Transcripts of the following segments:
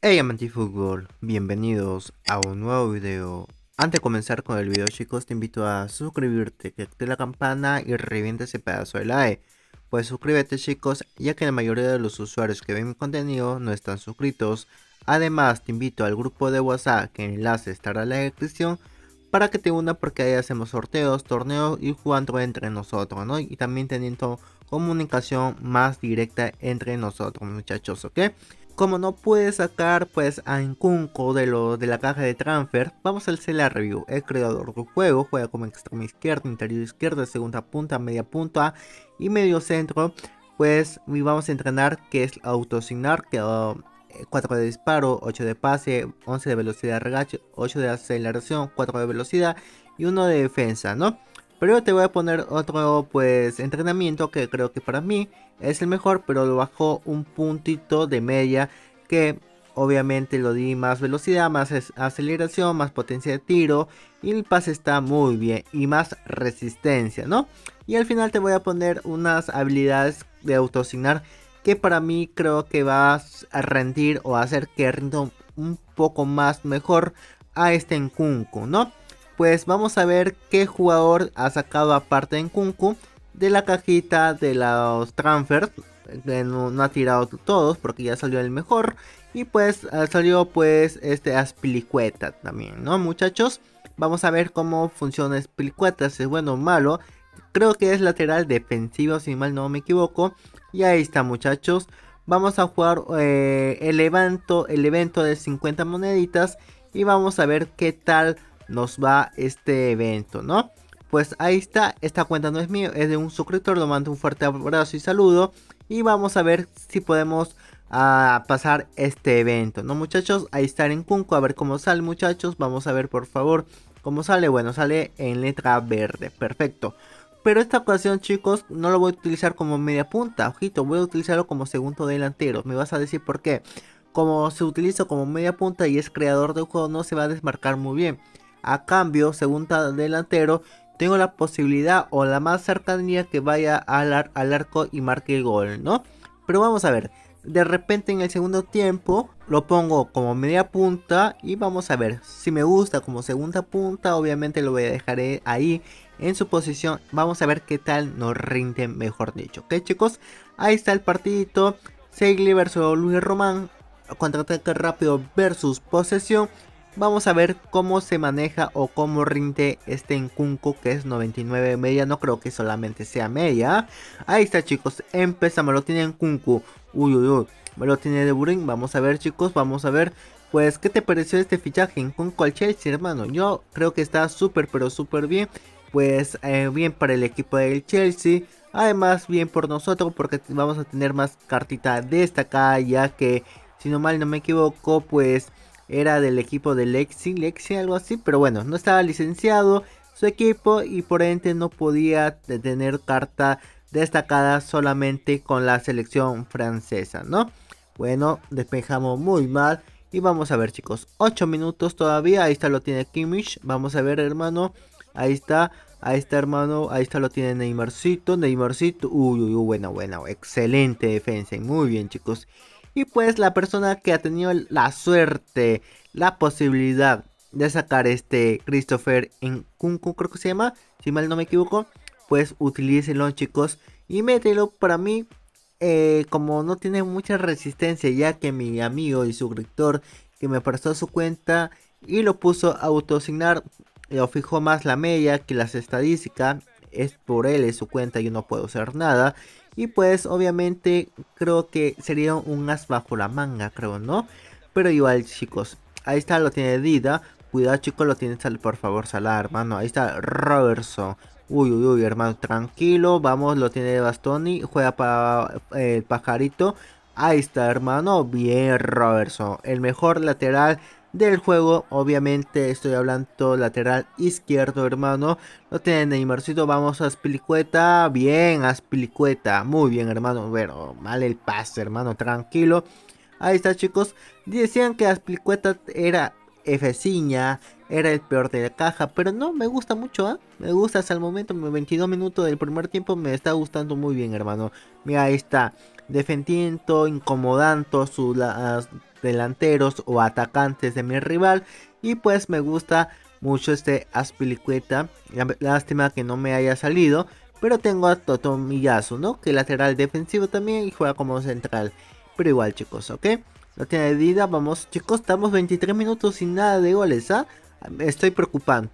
Hey amantes fútbol, bienvenidos a un nuevo video. Antes de comenzar con el video chicos, te invito a suscribirte, que la campana y reviente ese pedazo de like. Pues suscríbete chicos, ya que la mayoría de los usuarios que ven mi contenido no están suscritos. Además te invito al grupo de WhatsApp que el enlace estará en la descripción para que te una porque ahí hacemos sorteos, torneos y jugando entre nosotros, ¿no? Y también teniendo comunicación más directa entre nosotros muchachos, ¿ok? Como no puede sacar pues a Nkunko de, lo, de la caja de transfer, vamos a hacer la review. El creador del juego juega como extremo izquierdo, interior izquierdo, segunda punta, media punta y medio centro. Pues vamos a entrenar que es autosignar, que 4 ah, de disparo, 8 de pase, 11 de velocidad de regate, 8 de aceleración, 4 de velocidad y 1 de defensa, ¿no? Pero te voy a poner otro pues entrenamiento que creo que para mí es el mejor, pero lo bajo un puntito de media que obviamente lo di más velocidad, más aceleración, más potencia de tiro y el pase está muy bien y más resistencia, ¿no? Y al final te voy a poner unas habilidades de autosignar que para mí creo que vas a rendir o hacer que rindo un poco más mejor a este Nkunku, ¿no? pues vamos a ver qué jugador ha sacado aparte en Kunku de la cajita de los transfers. No, ha tirado todos porque ya salió el mejor. Y pues ah, salió pues este Aspilicueta también, ¿no muchachos? Vamos a ver cómo funciona Aspilicueta, si es bueno o malo. Creo que es lateral defensivo si mal no me equivoco. Y ahí está muchachos. Vamos a jugar eh, el, evento, el evento de 50 moneditas y vamos a ver qué tal nos va este evento, ¿no? Pues ahí está, esta cuenta no es mía, es de un suscriptor, Lo mando un fuerte abrazo y saludo. Y vamos a ver si podemos ah, pasar este evento, ¿no muchachos? Ahí está en Kunko, a ver cómo sale muchachos, vamos a ver por favor cómo sale. Bueno, sale en letra verde, perfecto. Pero esta ocasión chicos, no lo voy a utilizar como media punta, ojito, voy a utilizarlo como segundo delantero. Me vas a decir por qué. Como se utiliza como media punta y es creador de juego, no se va a desmarcar muy bien. A cambio, segunda delantero, tengo la posibilidad o la más cercanía que vaya al, al arco y marque el gol, ¿no? Pero vamos a ver, de repente en el segundo tiempo lo pongo como media punta y vamos a ver si me gusta como segunda punta, obviamente lo voy a dejar eh, ahí en su posición. Vamos a ver qué tal nos rinde, mejor dicho. Ok chicos, ahí está el partidito. Segli versus Luis Román, contraataque rápido versus posesión. Vamos a ver cómo se maneja o cómo rinde este Encunco que es 99 media. No creo que solamente sea media. Ahí está chicos, empezamos. Lo tiene Encunco. Uy, uy, uy. Me Lo tiene de Burin. Vamos a ver chicos, vamos a ver. Pues, ¿qué te pareció este fichaje en al Chelsea, hermano? Yo creo que está súper, pero súper bien. Pues, eh, bien para el equipo del Chelsea. Además, bien por nosotros porque vamos a tener más cartita de destacada ya que, si no mal no me equivoco, pues era del equipo de Lexi, Lexi algo así, pero bueno, no estaba licenciado su equipo y por ende no podía tener carta destacada solamente con la selección francesa, ¿no? Bueno, despejamos muy mal y vamos a ver chicos, 8 minutos todavía, ahí está lo tiene Kimmich, vamos a ver hermano, ahí está, ahí está hermano, ahí está lo tiene Neymarcito, Neymarcito, uy, uy, uy, buena, bueno. excelente defensa muy bien chicos. Y pues la persona que ha tenido la suerte, la posibilidad de sacar este Christopher en Kunku, creo que se llama, si mal no me equivoco, pues utilícelo chicos y mételo para mí. Eh, como no tiene mucha resistencia ya que mi amigo y suscriptor que me prestó su cuenta y lo puso a autosignar, lo fijó más la media que las estadísticas, es por él, es su cuenta, yo no puedo hacer nada. Y pues obviamente creo que sería un as bajo la manga, creo, ¿no? Pero igual chicos, ahí está, lo tiene Dida. Cuidado chicos, lo tiene por favor salar hermano. Ahí está Robertson. Uy, uy, uy, hermano, tranquilo. Vamos, lo tiene Bastoni. Juega para eh, el pajarito. Ahí está, hermano. Bien, Robertson. El mejor lateral del juego. Obviamente estoy hablando lateral izquierdo, hermano. No tiene marcito, vamos a Aspilicueta. Bien, Aspilicueta. Muy bien, hermano. bueno, mal el pase, hermano. Tranquilo. Ahí está, chicos. Decían que Aspilicueta era Fciña era el peor de la caja, pero no, me gusta mucho, ¿ah? Me gusta hasta el momento, 22 minutos del primer tiempo me está gustando muy bien, hermano. Mira, ahí está, defendiendo, incomodando sus delanteros o atacantes de mi rival. Y pues me gusta mucho este Aspilicueta. Lástima que no me haya salido. Pero tengo a Totomillazo, ¿no? Que lateral defensivo también y juega como central. Pero igual, chicos, ¿ok? No tiene vida, vamos, chicos, estamos 23 minutos sin nada de goles, ¿ah? estoy preocupando,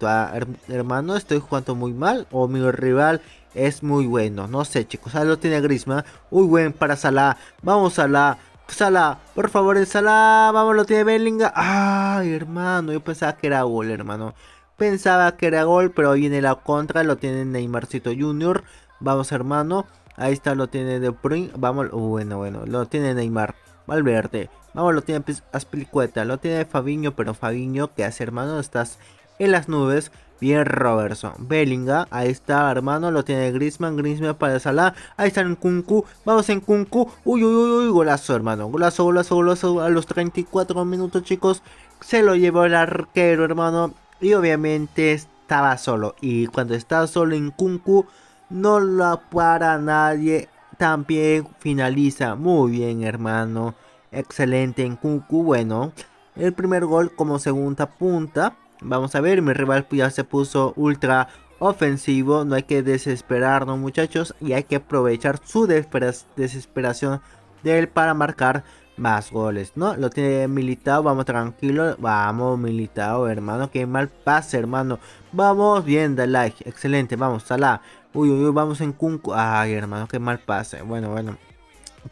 hermano, estoy jugando muy mal o mi rival es muy bueno. No sé, chicos, ahí lo tiene Grisma. Muy buen para Salah. Vamos Salah. Salah, por favor, en Salah, vamos, lo tiene Bellingham. Ay, hermano, yo pensaba que era gol, hermano. Pensaba que era gol, pero viene la contra, lo tiene Neymarcito Junior. Vamos, hermano. Ahí está, lo tiene De Bruyne. Vamos, bueno, bueno, lo tiene Neymar. Valverde. Vamos, lo tiene Aspilicueta, lo tiene Fabiño, pero Fabiño, que hace hermano? Estás en las nubes. Bien Robertson, Bellinga, ahí está hermano, lo tiene Grisman, Grisman para Salah, ahí está en Kunku, vamos en Kunku, uy uy uy uy, golazo hermano, golazo, golazo, golazo, a los 34 minutos chicos, se lo llevó el arquero hermano, y obviamente estaba solo, y cuando está solo en Kunku, no lo para nadie también finaliza muy bien, hermano. Excelente en Cucu. Bueno, el primer gol como segunda punta. Vamos a ver, mi rival pues ya se puso ultra ofensivo. No hay que desesperarnos, muchachos. Y hay que aprovechar su desesperación de él para marcar más goles, ¿no? Lo tiene militado, vamos tranquilo, vamos militado, hermano, qué mal pase, hermano. Vamos bien, da like, excelente, vamos, sala. Uy, uy, uy, vamos en Kunku. Ay, hermano, qué mal pase. Bueno, bueno.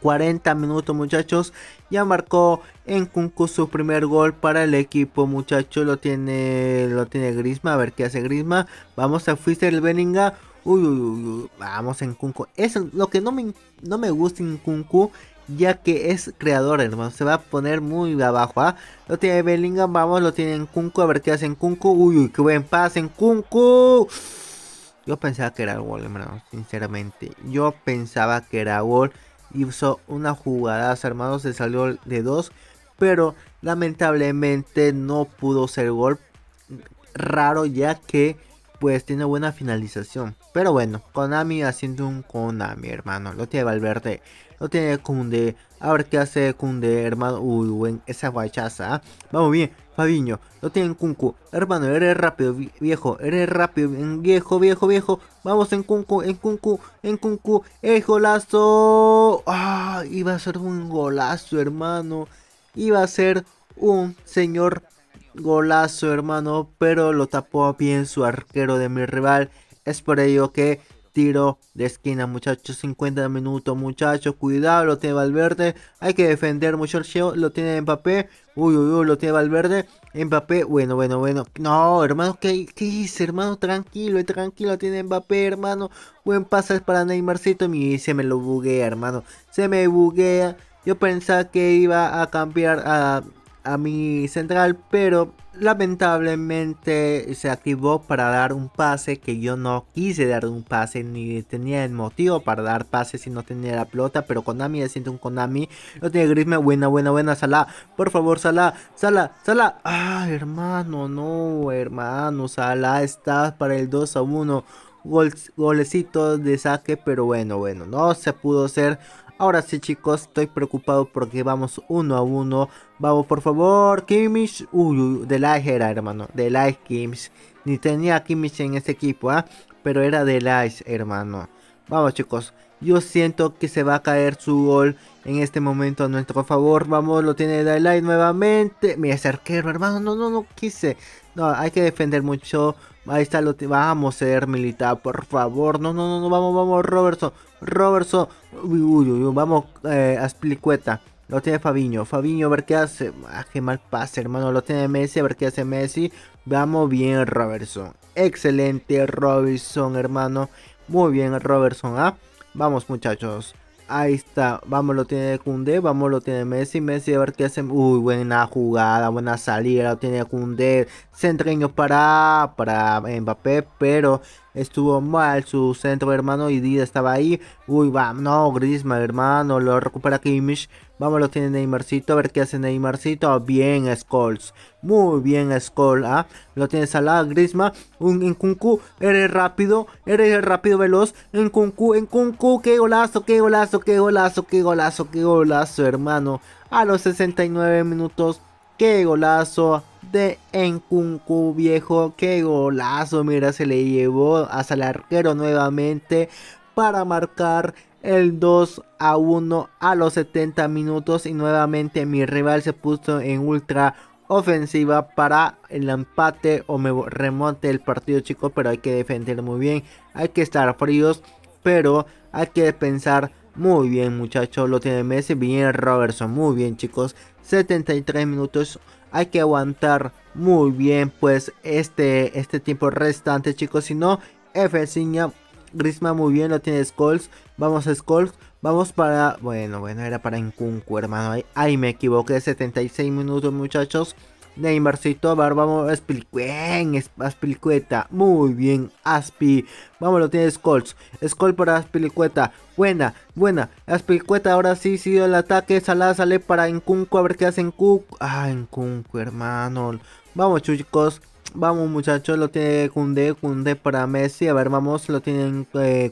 40 minutos muchachos ya marcó en Kunku su primer gol para el equipo muchachos lo tiene lo tiene Grisma a ver qué hace Grisma vamos a Fuister el Beninga uy, uy, uy, vamos en Kunku eso lo que no me no me gusta en Kunku ya que es creador, hermano. Se va a poner muy abajo, ¿ah? Lo tiene Bellingham, vamos, lo tiene en Kunku. A ver qué Kunku. Uy, uy, qué buen pase en Kunku. Yo pensaba que era gol, hermano, sinceramente. Yo pensaba que era gol. Y usó una jugada, hermano, se salió de dos. Pero lamentablemente no pudo ser gol. Raro ya que pues tiene buena finalización. Pero bueno, Konami haciendo un Konami, hermano. Lo tiene Valverde. No tiene Kunde. A ver qué hace Kunde, hermano. Uy, esa guachaza. ¿ah? Vamos bien. Fabiño, lo tiene Kunku. Hermano, eres rápido, viejo. Eres rápido, viejo, viejo, viejo. Vamos en Kunku, en Kunku, en Kunku. ¡El golazo! ¡Ah! Iba a ser un golazo, hermano. Iba a ser un señor golazo, hermano. Pero lo tapó bien su arquero de mi rival. Es por ello que tiro de esquina, muchachos. 50 minutos, muchachos. Cuidado, lo tiene Valverde. Hay que defender, mucho el muchachos. Lo tiene Mbappé. Uy, uy, uy, lo tiene Valverde. Mbappé, bueno, bueno, bueno. No, hermano, ¿qué, qué hermano? Tranquilo, eh, tranquilo, tiene Mbappé, hermano. Buen pase para Neymarcito. Y se me lo buguea, hermano. Se me buguea. Yo pensaba que iba a cambiar a a mi central, pero lamentablemente se activó para dar un pase que yo no quise dar un pase ni tenía el motivo para dar pase si no tenía la pelota, pero Konami ya un Konami, no tiene Grisme, buena, buena, buena, Sala, por favor, Sala, Sala, Sala, ah, hermano, no, hermano, Sala, estás para el 2 a 1 goles, de saque, pero bueno, bueno, no se pudo hacer. Ahora sí chicos, estoy preocupado porque vamos uno a uno. Vamos por favor, Kimmich. Uy, uy de la era hermano, de la Kimmich. Ni tenía Kimmich en ese equipo, ¿ah? Pero era de la hermano. Vamos chicos, yo siento que se va a caer su gol en este momento a nuestro favor. Vamos, lo tiene Daylight nuevamente. Me acerqué hermano. No, no, no quise. No, hay que defender mucho Ahí está, lo vamos, a ser militar, por favor. No, no, no, vamos, vamos, Robertson. Robertson. vamos, eh, a explicueta. Lo tiene Fabiño. Fabiño, a ver qué hace. Ah, qué mal pase, hermano. Lo tiene Messi, a ver qué hace Messi. Vamos bien, Robertson. Excelente, Robinson, hermano. Muy bien, Robertson. ¿ah? Vamos, muchachos. Ahí está, vamos, lo tiene Kunde, vamos, lo tiene Messi, Messi a ver qué hace. Uy, buena jugada, buena salida, lo tiene Kunde, se para, para Mbappé, pero estuvo mal, su centro hermano y Dida estaba ahí. Uy, va, no, Grisma hermano, lo recupera Kimish. Vamos, lo tiene Neymarcito, a ver qué hace Neymarcito. Bien, Skulls. Muy bien, Skulls. ¿ah? Lo tiene Salah, Grisma, un Nkunku, eres rápido, eres rápido, veloz. en Nkunku, qué golazo, qué golazo, qué golazo, qué golazo, qué golazo, hermano. A los 69 minutos qué golazo de Enkunku viejo, qué golazo, mira, se le llevó hasta el arquero nuevamente para marcar el 2 a 1 a los 70 minutos y nuevamente mi rival se puso en ultra ofensiva para el empate o me remonte el partido chicos pero hay que defender muy bien hay que estar fríos pero hay que pensar muy bien muchachos, lo tiene Messi, bien Robertson, muy bien chicos, 73 minutos, hay que aguantar muy bien pues este, este tiempo restante chicos, si no, F. Grisma muy bien, lo tiene Skulls, vamos a Skulls, vamos para, bueno, bueno, era para Nkunku hermano, ahí me equivoqué, 76 minutos muchachos, Neymarcito, a ver, vamos, Aspi, muy bien, Aspi, vamos, lo tiene Skulls, Skull para Aspilicueta, buena, buena, Aspilicueta ahora sí sigue el ataque, Salada sale para Encunco, a ver qué hace Encunco, ah, Encunco, hermano, vamos chicos, Vamos muchachos, lo tiene Kunde, Kunde para Messi. A ver, vamos, lo tienen eh,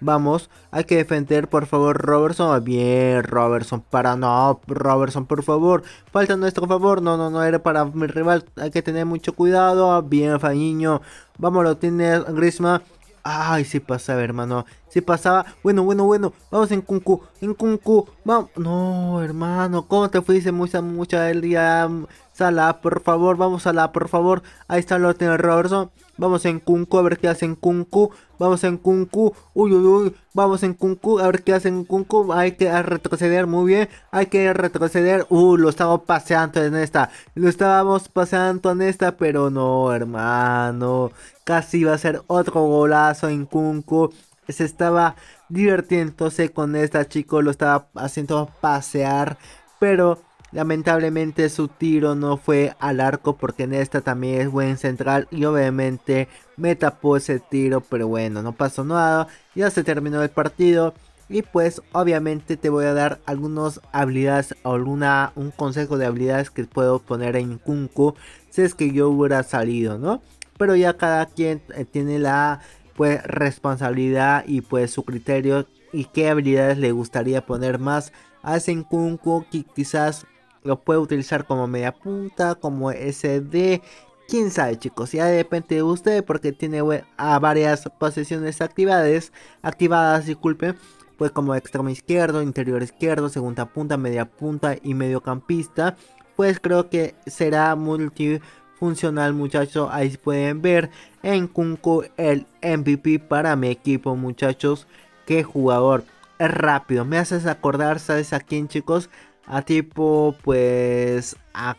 Vamos, hay que defender, por favor, Robertson. Ah, bien, Robertson, para no, Robertson, por favor. Falta nuestro favor. No, no, no era para mi rival. Hay que tener mucho cuidado. Ah, bien, Fañiño. Vamos, lo tiene Grisma. Ay, sí pasa, hermano se pasaba, bueno, bueno, bueno, vamos en Kunku, en Kunku, vamos. No, hermano, ¿cómo te fuiste mucha, mucha el día? Mm, sala, por favor, vamos a la, por favor. Ahí está el orden Robertson. Vamos en Kunku, a ver qué hacen Kunku. Vamos en Kunku. Uy, uy, uy. Vamos en Kunku, a ver qué hacen Kunku. Hay que retroceder, muy bien. Hay que retroceder. Uh, lo estaba paseando en esta. Lo estábamos paseando en esta, pero no, hermano. Casi va a ser otro golazo en Kunku se estaba divirtiéndose con esta chico, lo estaba haciendo pasear, pero lamentablemente su tiro no fue al arco porque en esta también es buen central y obviamente me tapó ese tiro, pero bueno, no pasó nada, ya se terminó el partido. Y pues obviamente te voy a dar algunas habilidades, alguna, un consejo de habilidades que puedo poner en Kunku si es que yo hubiera salido, ¿no? Pero ya cada quien eh, tiene la pues responsabilidad y pues su criterio y qué habilidades le gustaría poner más a Senkunku que quizás lo puede utilizar como media punta, como SD, quién sabe chicos, ya depende de usted porque tiene a varias posiciones activadas, activadas, disculpen, pues como extremo izquierdo, interior izquierdo, segunda punta, media punta y mediocampista, pues creo que será multi funcional muchachos. Ahí pueden ver en Kunku el MVP para mi equipo muchachos. Qué jugador. rápido. Me haces acordar, ¿sabes a quién chicos? A tipo pues a,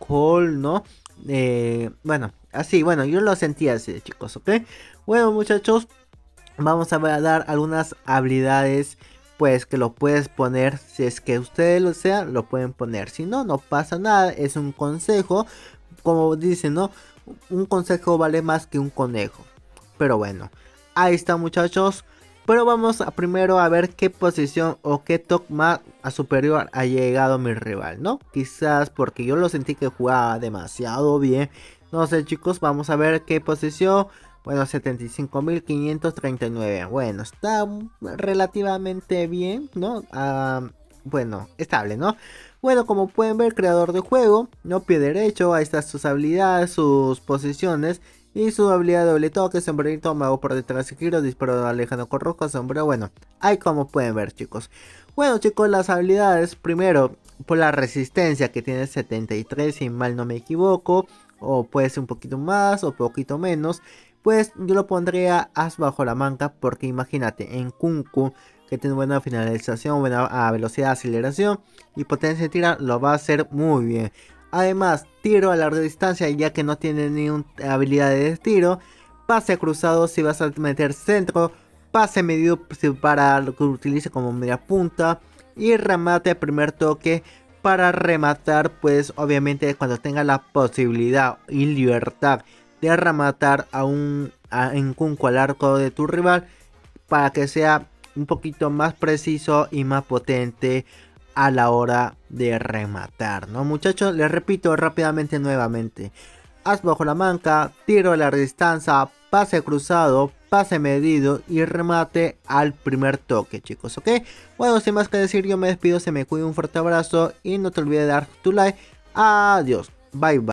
Cole, ¿no? Eh, bueno, así, bueno, yo lo sentía así chicos, ¿ok? Bueno muchachos, vamos a dar algunas habilidades pues que lo puedes poner si es que ustedes lo sean lo pueden poner si no no pasa nada es un consejo como dicen, ¿no? Un consejo vale más que un conejo. Pero bueno, ahí está muchachos. Pero vamos a primero a ver qué posición o qué toque más a superior ha llegado mi rival, ¿no? Quizás porque yo lo sentí que jugaba demasiado bien. No sé chicos, vamos a ver qué posición. Bueno, 75.539. Bueno, está relativamente bien, ¿no? Ah, bueno, estable, ¿no? Bueno, como pueden ver, creador de juego no pie derecho ahí están sus habilidades, sus posiciones y su habilidad de doble toque, sombrerito, mago por detrás de giro, disparo alejano con rojo, sombrero, bueno, ahí como pueden ver chicos. Bueno chicos, las habilidades, primero, por la resistencia que tiene 73 si mal no me equivoco, o puede ser un poquito más o poquito menos, pues yo lo pondría as bajo la manga porque imagínate, en Kunku que tiene buena finalización, buena ah, velocidad de aceleración y potencia de tira, lo va a hacer muy bien. Además, tiro a larga distancia, ya que no tiene una habilidad de tiro. Pase cruzado si vas a meter centro. Pase medido para lo que utilice como media punta. Y remate a primer toque para rematar, pues obviamente cuando tenga la posibilidad y libertad de rematar a un en cunco al arco de tu rival para que sea un poquito más preciso y más potente a la hora de rematar, ¿no? Muchachos, les repito rápidamente nuevamente. Haz bajo la manca, tiro a la distancia, pase cruzado, pase medido y remate al primer toque, chicos, ¿ok? Bueno, sin más que decir, yo me despido, se me cuida un fuerte abrazo y no te olvides de dar tu like. Adiós, bye bye.